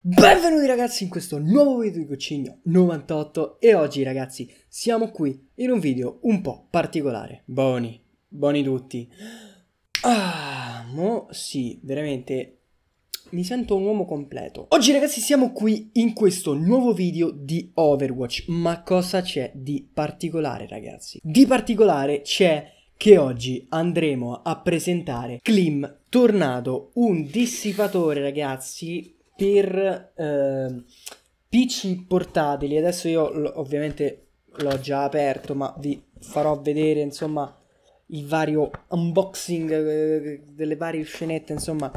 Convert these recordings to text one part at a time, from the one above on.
Benvenuti ragazzi in questo nuovo video di Coccigno 98 e oggi ragazzi siamo qui in un video un po' particolare. Buoni, buoni tutti. Ah, mo sì, veramente mi sento un uomo completo. Oggi ragazzi siamo qui in questo nuovo video di Overwatch, ma cosa c'è di particolare ragazzi? Di particolare c'è che oggi andremo a presentare Klim Tornado, un dissipatore ragazzi per eh, PC portatili. Adesso io ovviamente l'ho già aperto, ma vi farò vedere insomma il vario unboxing eh, delle varie scenette, insomma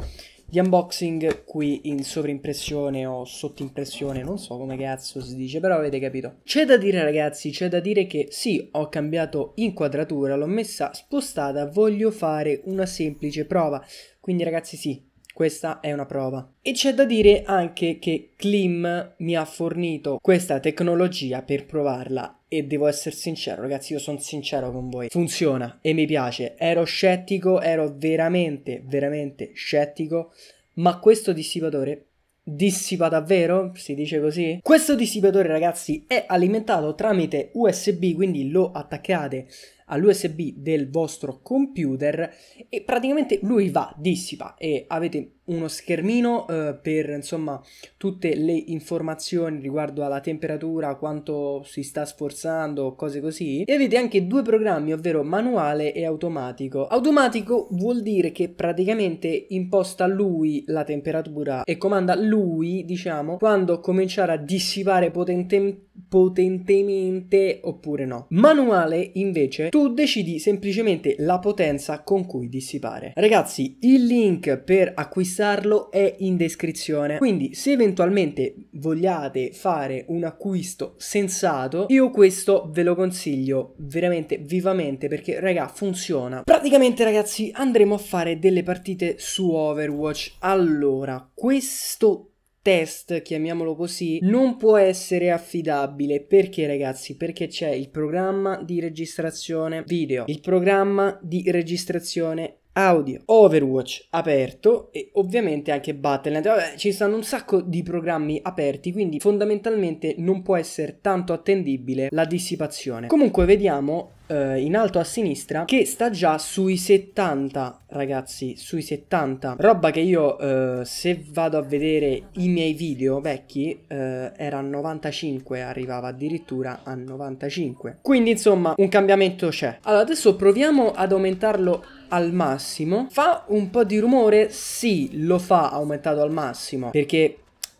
gli unboxing qui in sovrimpressione o sottoimpressione, non so come cazzo si dice, però avete capito. C'è da dire ragazzi, c'è da dire che sì, ho cambiato inquadratura, l'ho messa spostata, voglio fare una semplice prova. Quindi ragazzi sì, questa è una prova. E c'è da dire anche che Klim mi ha fornito questa tecnologia per provarla e devo essere sincero, ragazzi, io sono sincero con voi. Funziona e mi piace. Ero scettico, ero veramente, veramente scettico, ma questo dissipatore dissipa davvero? Si dice così? Questo dissipatore, ragazzi, è alimentato tramite USB, quindi lo attaccate all'USB del vostro computer e praticamente lui va, dissipa e avete uno schermino eh, per insomma tutte le informazioni riguardo alla temperatura, quanto si sta sforzando, cose così e avete anche due programmi ovvero manuale e automatico. Automatico vuol dire che praticamente imposta lui la temperatura e comanda lui diciamo quando cominciare a dissipare potentemente potentemente oppure no. Manuale invece tu decidi semplicemente la potenza con cui dissipare. Ragazzi il link per acquistarlo è in descrizione quindi se eventualmente vogliate fare un acquisto sensato io questo ve lo consiglio veramente vivamente perché raga funziona. Praticamente ragazzi andremo a fare delle partite su Overwatch. Allora questo test, chiamiamolo così, non può essere affidabile. Perché ragazzi? Perché c'è il programma di registrazione video, il programma di registrazione audio, Overwatch aperto e ovviamente anche Battle.net. ci stanno un sacco di programmi aperti, quindi fondamentalmente non può essere tanto attendibile la dissipazione. Comunque vediamo eh, in alto a sinistra che sta già sui 70 ragazzi sui 70 roba che io eh, se vado a vedere i miei video vecchi eh, era a 95 arrivava addirittura a 95 quindi insomma un cambiamento c'è allora adesso proviamo ad aumentarlo al massimo fa un po' di rumore sì lo fa aumentato al massimo perché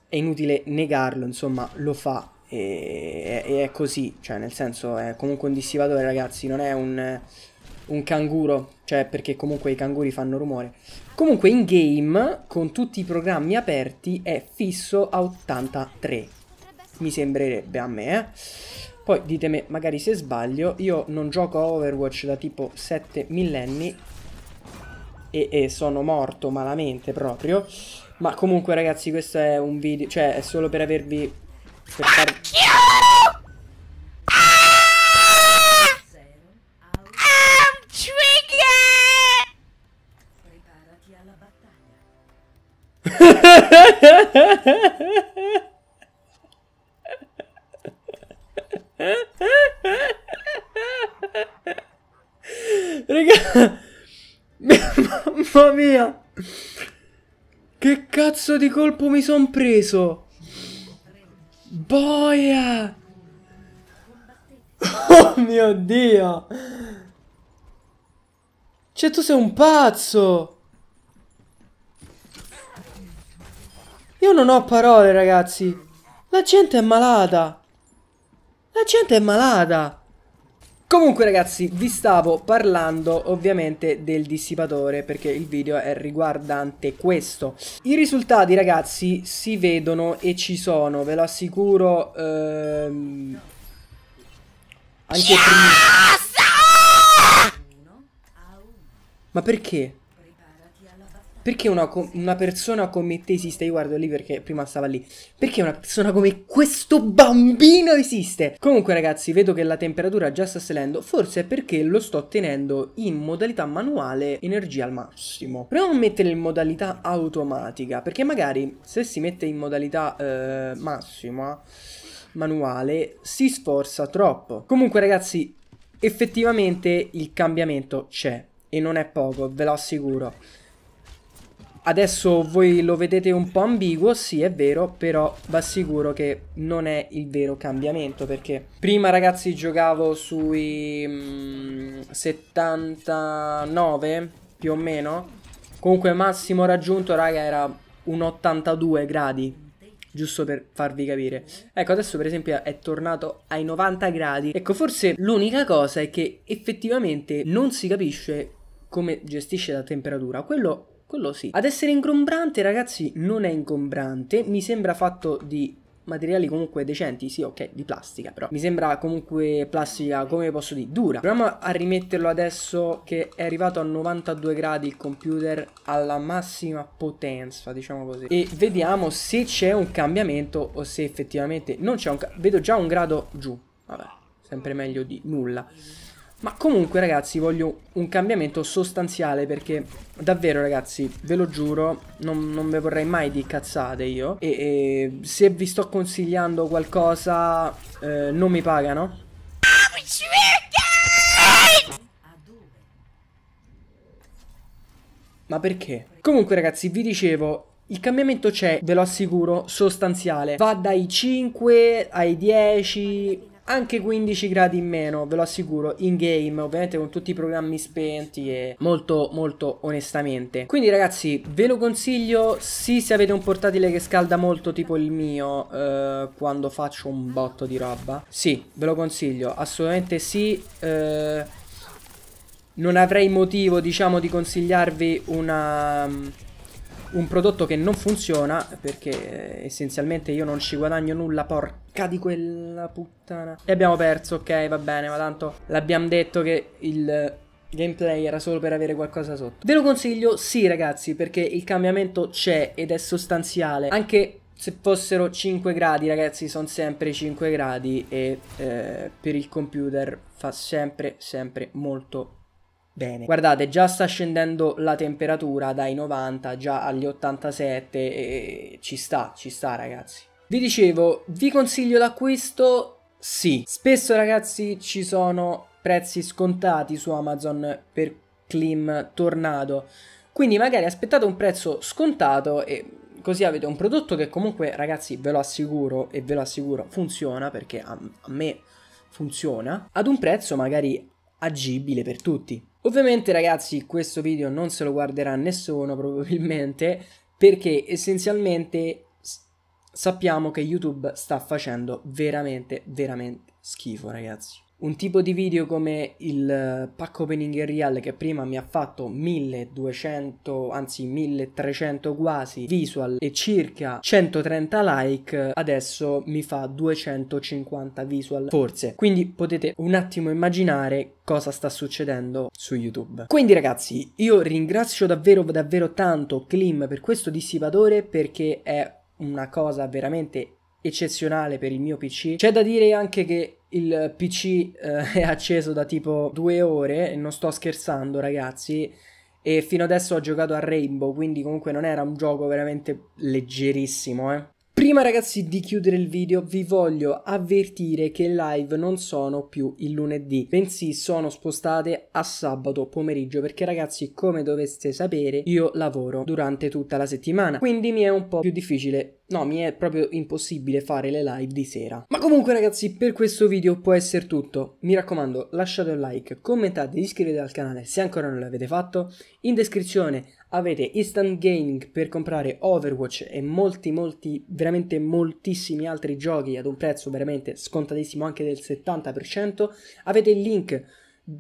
è inutile negarlo insomma lo fa e, e, è così, cioè nel senso è comunque un dissipatore ragazzi, non è un, un canguro, cioè perché comunque i canguri fanno rumore. Comunque in game, con tutti i programmi aperti, è fisso a 83, mi sembrerebbe a me, eh. Poi ditemi magari se sbaglio, io non gioco a Overwatch da tipo 7 millenni e, e sono morto malamente proprio. Ma comunque ragazzi questo è un video, cioè è solo per avervi per far... Raga, mamma mia, che cazzo di colpo mi son preso? Boia! Oh mio Dio! Cioè tu sei un pazzo! Io non ho parole ragazzi! La gente è malata! La gente è malata! Comunque ragazzi vi stavo parlando ovviamente del dissipatore perché il video è riguardante questo I risultati ragazzi si vedono e ci sono ve lo assicuro ehm... Anche prima Ma perché? Perché una, una, persona come te esiste? Io guardo lì perché prima stava lì. Perché una persona come questo bambino esiste? Comunque ragazzi, vedo che la temperatura già sta salendo. Forse è perché lo sto tenendo in modalità manuale energia al massimo. Proviamo a mettere in modalità automatica. Perché magari se si mette in modalità eh, massima manuale si sforza troppo. Comunque ragazzi, effettivamente il cambiamento c'è. E non è poco, ve lo assicuro. Adesso voi lo vedete un po' ambiguo, sì è vero, però vi assicuro che non è il vero cambiamento perché prima ragazzi giocavo sui mm, 79 più o meno, comunque massimo raggiunto raga era un 82 gradi, giusto per farvi capire. Ecco, adesso per esempio è tornato ai 90 gradi. Ecco, forse l'unica cosa è che effettivamente non si capisce come gestisce la temperatura. Quello quello sì. Ad essere ingombrante, ragazzi, non è ingombrante, mi sembra fatto di materiali comunque decenti, sì ok, di plastica però mi sembra comunque plastica come posso dire, dura. Proviamo a rimetterlo adesso che è arrivato a 92 gradi il computer alla massima potenza, diciamo così, e vediamo se c'è un cambiamento o se effettivamente non c'è un... vedo già un grado giù, vabbè, sempre meglio di nulla. Ma comunque ragazzi voglio un cambiamento sostanziale perché davvero ragazzi ve lo giuro non, non ve vorrei mai di cazzate io e, e se vi sto consigliando qualcosa eh, non mi pagano Ma perché? Comunque ragazzi vi dicevo il cambiamento c'è, ve lo assicuro, sostanziale. Va dai 5 ai 10, anche 15 gradi in meno, ve lo assicuro, in game, ovviamente con tutti i programmi spenti e molto molto onestamente. Quindi ragazzi, ve lo consiglio, sì se avete un portatile che scalda molto tipo il mio, eh, quando faccio un botto di roba, sì, ve lo consiglio, assolutamente sì, eh, non avrei motivo diciamo di consigliarvi una un prodotto che non funziona perché eh, essenzialmente io non ci guadagno nulla, porca di quella puttana. E abbiamo perso, ok, va bene, ma tanto l'abbiamo detto che il gameplay era solo per avere qualcosa sotto. Ve lo consiglio, sì ragazzi, perché il cambiamento c'è ed è sostanziale. Anche se fossero 5 gradi, ragazzi, sono sempre 5 gradi e eh, per il computer fa sempre, sempre molto Bene. Guardate, già sta scendendo la temperatura dai 90 già agli 87 e ci sta, ci sta ragazzi. Vi dicevo, vi consiglio l'acquisto? Sì. Spesso ragazzi ci sono prezzi scontati su Amazon per Clim Tornado, quindi magari aspettate un prezzo scontato e così avete un prodotto che comunque ragazzi ve lo assicuro e ve lo assicuro funziona perché a, a me funziona ad un prezzo magari agibile per tutti. Ovviamente ragazzi questo video non se lo guarderà nessuno probabilmente perché essenzialmente sappiamo che YouTube sta facendo veramente veramente schifo ragazzi un tipo di video come il eh, pack opening in real che prima mi ha fatto 1200 anzi 1300 quasi visual e circa 130 like adesso mi fa 250 visual forse quindi potete un attimo immaginare cosa sta succedendo su youtube quindi ragazzi io ringrazio davvero davvero tanto Klim per questo dissipatore perché è una cosa veramente eccezionale per il mio pc c'è da dire anche che il PC eh, è acceso da tipo due ore, non sto scherzando ragazzi, e fino adesso ho giocato a Rainbow, quindi comunque non era un gioco veramente leggerissimo, eh. Prima ragazzi di chiudere il video vi voglio avvertire che live non sono più il lunedì, bensì sono spostate a sabato pomeriggio perché ragazzi come doveste sapere io lavoro durante tutta la settimana, quindi mi è un po' più difficile No, mi è proprio impossibile fare le live di sera. Ma comunque ragazzi, per questo video può essere tutto. Mi raccomando, lasciate un like, commentate, iscrivetevi al canale se ancora non l'avete fatto. In descrizione avete instant gaming per comprare Overwatch e molti molti veramente moltissimi altri giochi ad un prezzo veramente scontatissimo anche del 70% avete il link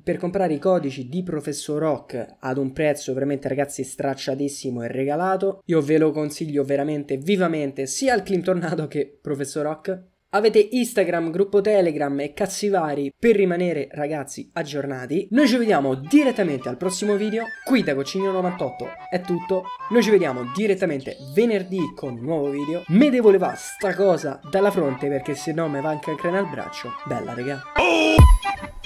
per comprare i codici di Professor Rock ad un prezzo veramente ragazzi stracciatissimo e regalato io ve lo consiglio veramente vivamente sia al Clim Tornado che Professor Rock Avete Instagram, gruppo Telegram e cazzi vari per rimanere ragazzi aggiornati. Noi ci vediamo direttamente al prossimo video. Qui da Coccigno98 è tutto. Noi ci vediamo direttamente venerdì con un nuovo video. Me devo levare sta cosa dalla fronte perché se no mi va anche il crane al braccio. Bella raga. Oh!